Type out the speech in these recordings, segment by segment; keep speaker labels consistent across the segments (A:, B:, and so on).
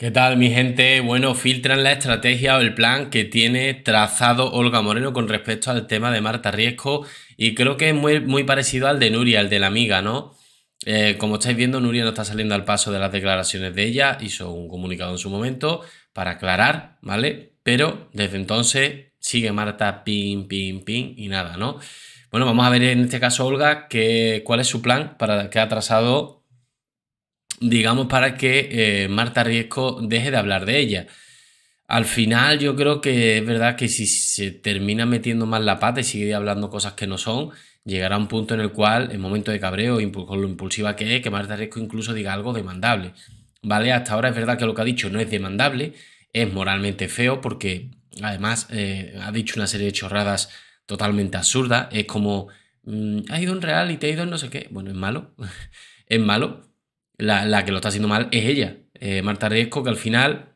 A: ¿Qué tal mi gente? Bueno, filtran la estrategia o el plan que tiene trazado Olga Moreno con respecto al tema de Marta Riesco y creo que es muy, muy parecido al de Nuria, el de la amiga, ¿no? Eh, como estáis viendo, Nuria no está saliendo al paso de las declaraciones de ella, hizo un comunicado en su momento para aclarar, ¿vale? Pero desde entonces sigue Marta pin, pin, pin y nada, ¿no? Bueno, vamos a ver en este caso, Olga, cuál es su plan para que ha trazado digamos, para que eh, Marta Riesco deje de hablar de ella. Al final yo creo que es verdad que si se termina metiendo más la pata y sigue hablando cosas que no son, llegará un punto en el cual, en momento de cabreo, con lo impulsiva que es, que Marta Riesco incluso diga algo demandable. ¿Vale? Hasta ahora es verdad que lo que ha dicho no es demandable, es moralmente feo porque además eh, ha dicho una serie de chorradas totalmente absurdas, es como, mm, ha ido un real y te ha ido en no sé qué, bueno, es malo, es malo, la, que lo está haciendo mal es ella, eh, Marta Riesco, que al final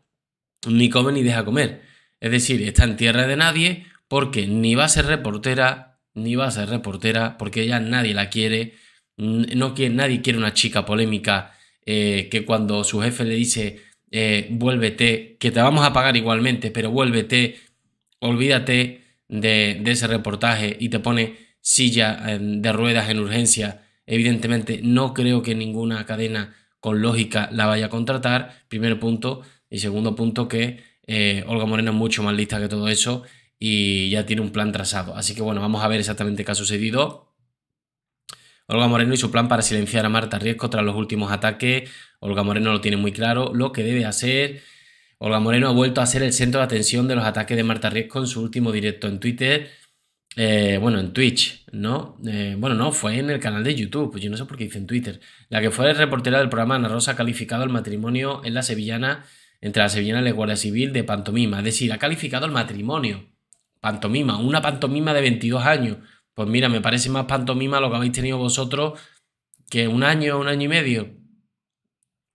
A: ni come ni deja comer. Es decir, está en tierra de nadie porque ni va a ser reportera, ni va a ser reportera, porque ella nadie la quiere, no quiere, nadie quiere una chica polémica eh, que cuando su jefe le dice eh, vuélvete, que te vamos a pagar igualmente, pero vuélvete, olvídate de ese reportaje y te pone silla em, de ruedas en urgencia Evidentemente, no creo que ninguna cadena con lógica la vaya a contratar. Primer punto. Y segundo punto, que eh, Olga Moreno es mucho más lista que todo eso y ya tiene un plan trazado. Así que bueno, vamos a ver exactamente qué ha sucedido. Olga Moreno y su plan para silenciar a Marta Riesco tras los últimos ataques. Olga Moreno lo tiene muy claro, lo que debe hacer. Olga Moreno ha vuelto a ser el centro de atención de los ataques de Marta Riesco en su último directo en Twitter. Eh, bueno, en Twitch, ¿no? Eh, bueno, no, fue en el canal de YouTube, pues yo no sé por qué hice en Twitter. La que fue reportera del programa Ana Rosa ha calificado el matrimonio en la sevillana, entre la sevillana y la Guardia Civil, de pantomima. Es decir, ha calificado el matrimonio. Pantomima, una pantomima de 22 años. Pues mira, me parece más pantomima lo que habéis tenido vosotros que un año, un año y medio.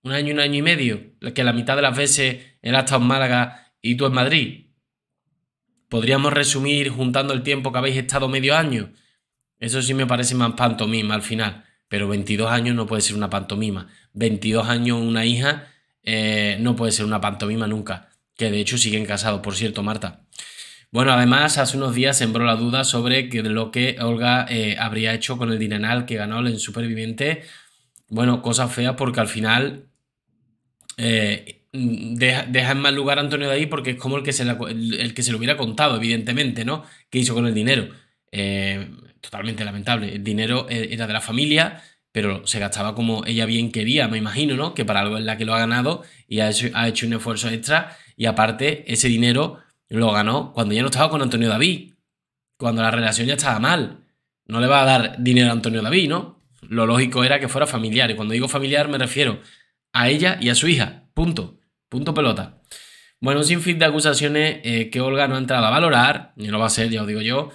A: Un año, un año y medio. Que la mitad de las veces él ha en Málaga y tú en Madrid. Podríamos resumir juntando el tiempo que habéis estado medio año. Eso sí me parece más pantomima al final, pero 22 años no puede ser una pantomima. 22 años una hija eh, no puede ser una pantomima nunca, que de hecho siguen casados, por cierto, Marta. Bueno, además, hace unos días sembró la duda sobre lo que Olga eh, habría hecho con el dineral que ganó en Superviviente. Bueno, cosas feas porque al final eh, Mm, deja, en mal lugar a Antonio David porque es como el que se, el, que se lo hubiera contado, evidentemente, ¿no? ¿Qué hizo con el dinero? Eh, totalmente lamentable. El dinero eh, era de la familia, pero se gastaba como ella bien quería, me imagino, ¿no? Que para algo es la que lo ha ganado y ha hecho un esfuerzo extra. Y aparte, ese dinero lo ganó cuando ya no estaba con Antonio David, cuando la relación ya estaba mal. No le va a dar dinero a Antonio David, ¿no? Lo lógico era que fuera familiar. Y cuando digo familiar me refiero a ella y a su hija. Punto. Punto pelota. Bueno, sin fin de acusaciones eh, que Olga no ha entrado a valorar, ni lo va a ser, ya os digo yo.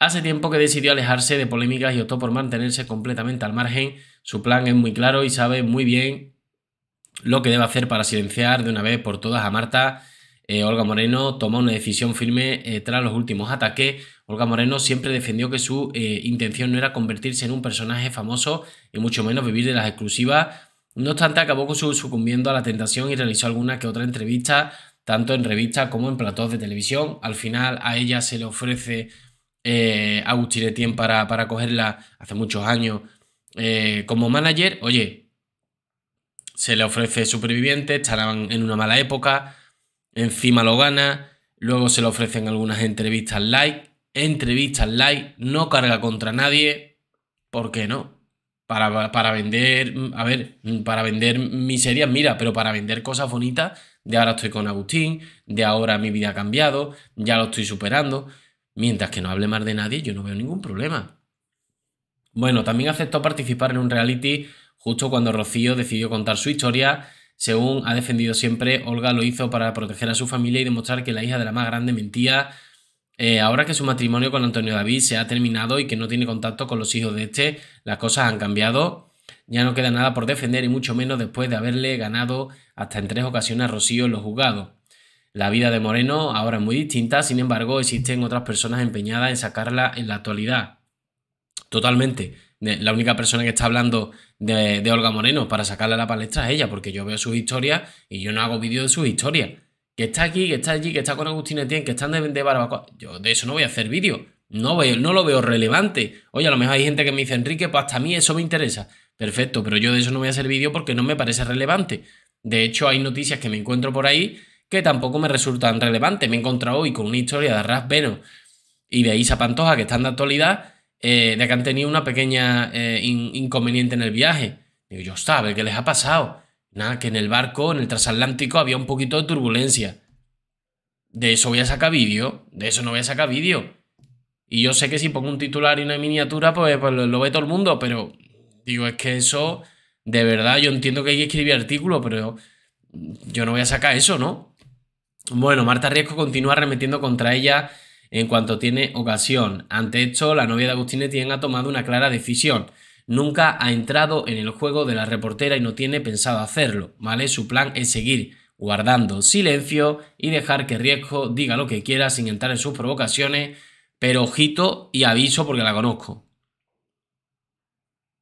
A: Hace tiempo que decidió alejarse de polémicas y optó por mantenerse completamente al margen. Su plan es muy claro y sabe muy bien lo que debe hacer para silenciar de una vez por todas a Marta. Eh, Olga Moreno tomó una decisión firme eh, tras los últimos ataques. Olga Moreno siempre defendió que su intención no era convertirse en un personaje famoso y mucho menos vivir de las exclusivas no obstante, acabó sucumbiendo a la tentación y realizó alguna que otra entrevista, tanto en revistas como en platos de televisión. Al final a ella se le ofrece a eh, Agustín para, para cogerla hace muchos años eh, como manager. Oye, se le ofrece superviviente, estarán en una mala época, encima lo gana, luego se le ofrecen algunas entrevistas live, entrevistas live, no carga contra nadie, ¿por qué no? Para, vender, a ver, para vender miserias, mira, pero para vender cosas bonitas, de ahora estoy con Agustín, de ahora mi vida ha cambiado, ya lo estoy superando. Mientras que no hable más de nadie, yo no veo ningún problema. Bueno, también aceptó participar en un reality justo cuando Rocío decidió contar su historia. Según ha defendido siempre, Olga lo hizo para proteger a su familia y demostrar que la hija de la más grande mentía eh, ahora que su matrimonio con Antonio David se ha terminado y que no tiene contacto con los hijos de este, las cosas han cambiado. Ya no queda nada por defender y mucho menos después de haberle ganado hasta en tres ocasiones a Rocío en los juzgados. La vida de Moreno ahora es muy distinta, sin embargo existen otras personas empeñadas en sacarla en la actualidad. Totalmente. La única persona que está hablando de, de Olga Moreno para sacarla a la palestra es ella, porque yo veo sus historias y yo no hago vídeo de sus historias que está aquí, que está allí, que está con Agustín Etienne, que están de, barbacoa. Yo de eso no voy a hacer vídeo. No, veo, no lo veo relevante. Oye, a lo mejor hay gente que me dice, Enrique, pues hasta a mí eso me interesa. Perfecto, pero yo de eso no voy a hacer vídeo porque no me parece relevante. De hecho, hay noticias que me encuentro por ahí que tampoco me resultan relevantes. Me he encontrado hoy con una historia de Ras Beno y de Isa Pantoja que están de actualidad, eh, de que han tenido una pequeña eh, inconveniente en el viaje. Digo, yo, sabe qué les ha pasado? Nada, que en el barco, en el transatlántico, había un poquito de turbulencia. De eso voy a sacar vídeo. De eso no voy a sacar vídeo. Y yo sé que si pongo un titular y una miniatura, pues, pues lo, ve todo el mundo. Pero digo, es que eso, de verdad, yo entiendo que hay que escribir artículos, pero yo no voy a sacar eso, ¿no? Bueno, Marta Riesco continúa remetiendo contra ella en cuanto tiene ocasión. Ante esto, la novia de Agustín Etienne ha tomado una clara decisión nunca ha entrado en el juego de la reportera y no tiene pensado hacerlo, ¿vale? Su plan es seguir guardando silencio y dejar que Riesco diga lo que quiera sin entrar en sus provocaciones, pero ojito y aviso porque la conozco.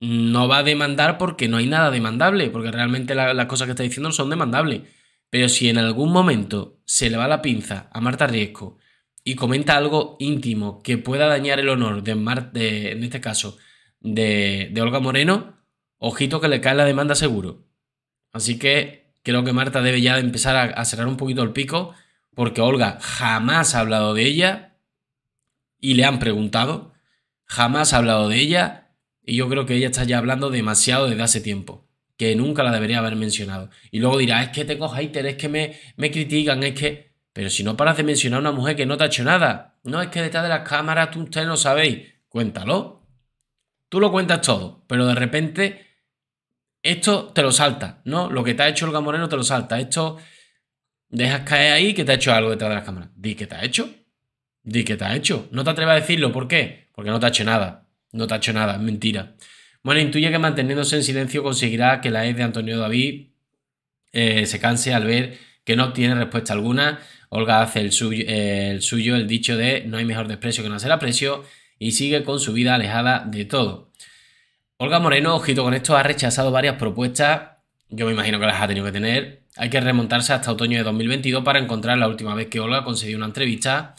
A: No va a demandar porque no hay nada demandable, porque realmente las cosas que está diciendo no son demandables. Pero si en algún momento se le va la pinza a Marta Riesco y comenta algo íntimo que pueda dañar el honor de Marta, en este caso, de, Olga Moreno, ojito que le cae la demanda seguro. Así que creo que Marta debe ya empezar a, cerrar un poquito el pico, porque Olga jamás ha hablado de ella y le han preguntado, jamás ha hablado de ella y yo creo que ella está ya hablando demasiado desde hace tiempo que nunca la debería haber mencionado. Y luego dirá, ah, es que tengo hater es que me, me, critican, es que... Pero si no paras de mencionar a una mujer que no te ha hecho nada, no es que detrás de las cámaras tú ustedes no sabéis, cuéntalo. Tú lo cuentas todo, pero de repente esto te lo salta, ¿no? Lo que te ha hecho Olga Moreno te lo salta. Esto dejas caer ahí que te ha hecho algo detrás de las cámaras. Di que te ha hecho. Di que te ha hecho. No te atreves a decirlo. ¿Por qué? Porque no te ha hecho nada. No te ha hecho nada. mentira. Bueno, intuye que manteniéndose en silencio conseguirá que la ex de Antonio David eh, se canse al ver que no obtiene respuesta alguna. Olga hace el suyo, eh, el suyo, el dicho de no hay mejor desprecio que no hacer aprecio y sigue con su vida alejada de todo. Olga Moreno, ojito con esto, ha rechazado varias propuestas, yo me imagino que las ha tenido que tener. Hay que remontarse hasta otoño de 2022 para encontrar la última vez que Olga concedió una entrevista.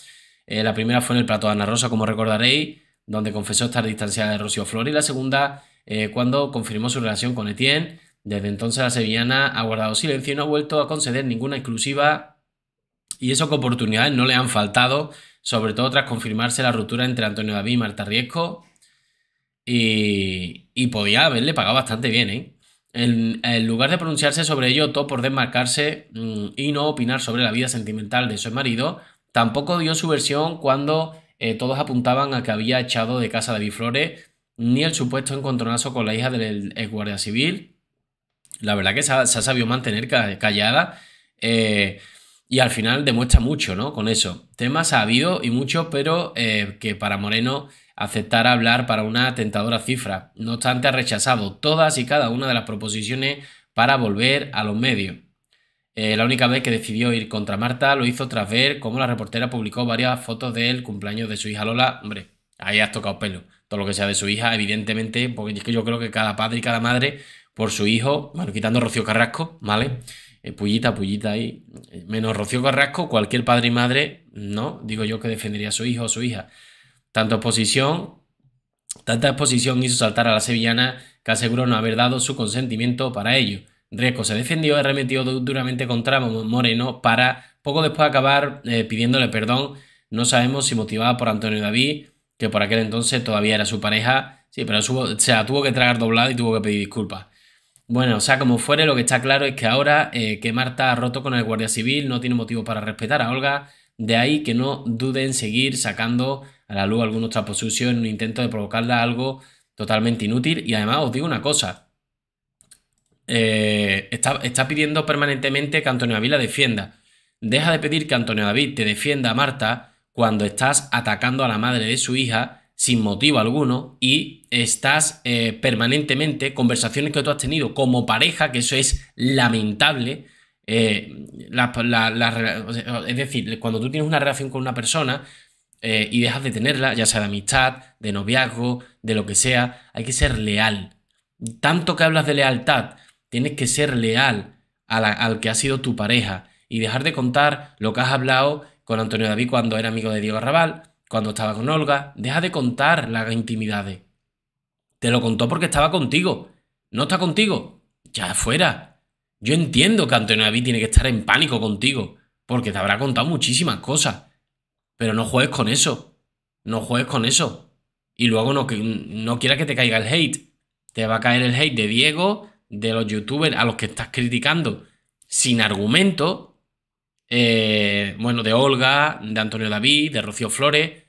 A: Eh, la primera fue en el plato de Ana Rosa, como recordaréis, donde confesó estar distanciada de Rocío Flor, y la segunda eh, cuando confirmó su relación con Etienne. Desde entonces la sevillana ha guardado silencio y no ha vuelto a conceder ninguna exclusiva y eso que oportunidades no le han faltado sobre todo tras confirmarse la ruptura entre Antonio David y Marta Riesco. Y, y podía haberle pagado bastante bien, ¿eh? En, lugar de pronunciarse sobre ello, todo por desmarcarse mm, y no opinar sobre la vida sentimental de su marido. Tampoco dio su versión cuando eh, todos apuntaban a que había echado de casa a David Flores, ni el supuesto encontronazo con la hija del ex guardia civil. La verdad que se ha, se ha sabido mantener callada. Eh, y al final demuestra mucho, ¿no? Con eso. Temas ha habido y mucho, pero eh, que para Moreno aceptara hablar para una tentadora cifra. No obstante, ha rechazado todas y cada una de las proposiciones para volver a los medios. Eh, la única vez que decidió ir contra Marta lo hizo tras ver cómo la reportera publicó varias fotos del cumpleaños de su hija Lola. Hombre, ahí has tocado pelo. Todo lo que sea de su hija, evidentemente, porque es que yo creo que cada padre y cada madre, por su hijo, bueno, quitando Rocío Carrasco, ¿vale? Eh, pullita, pullita ahí. Eh, menos Rocío Carrasco, cualquier padre y madre, ¿no? Digo yo que defendería a su hijo o su hija. Tanta exposición, tanta exposición hizo saltar a la sevillana que aseguró no haber dado su consentimiento para ello. Riesco se defendió y arremetió duramente contra Moreno para poco después acabar eh, pidiéndole perdón. No sabemos si motivada por Antonio David, que por aquel entonces todavía era su pareja. Sí, pero sea, tuvo que tragar doblado y tuvo que pedir disculpas. Bueno, o sea, como fuere, lo que está claro es que ahora eh, que Marta ha roto con el Guardia Civil no tiene motivo para respetar a Olga, de ahí que no duden en seguir sacando a la luz alguna otra posición en un intento de provocarla algo totalmente inútil. Y además os digo una cosa, eh, está, está pidiendo permanentemente que Antonio David la defienda. Deja de pedir que Antonio David te defienda a Marta cuando estás atacando a la madre de su hija sin motivo alguno y estás eh, permanentemente, conversaciones que tú has tenido como pareja, que eso es lamentable, eh, es decir, cuando tú tienes una relación con una persona eh, y dejas de tenerla, ya sea de amistad, de noviazgo, de lo que sea, hay que ser leal. Tanto que hablas de lealtad, tienes que ser leal al que ha sido tu pareja y dejar de contar lo que has hablado con Antonio David cuando era amigo de Diego Arrabal, cuando estaba con Olga, deja de contar las intimidades. Te lo contó porque estaba contigo. No está contigo. Ya fuera. Yo entiendo que Antonio David tiene que estar en pánico contigo, porque te habrá contado muchísimas cosas. Pero no juegues con eso. No juegues con eso. Y luego no, no quieras que te caiga el hate. Te va a caer el hate de Diego, de los youtubers a los que estás criticando sin argumento eh, bueno, de Olga, de Antonio David, de Rocío Flores,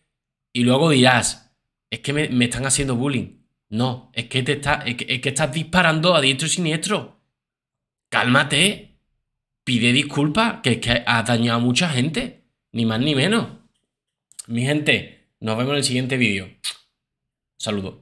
A: y luego dirás, es que me, están haciendo bullying. No, es que, te está, que, que estás disparando a diestro y siniestro. Cálmate, pide disculpas, que es que has dañado a mucha gente, ni más ni menos. Mi gente, nos vemos en el siguiente vídeo. Saludos.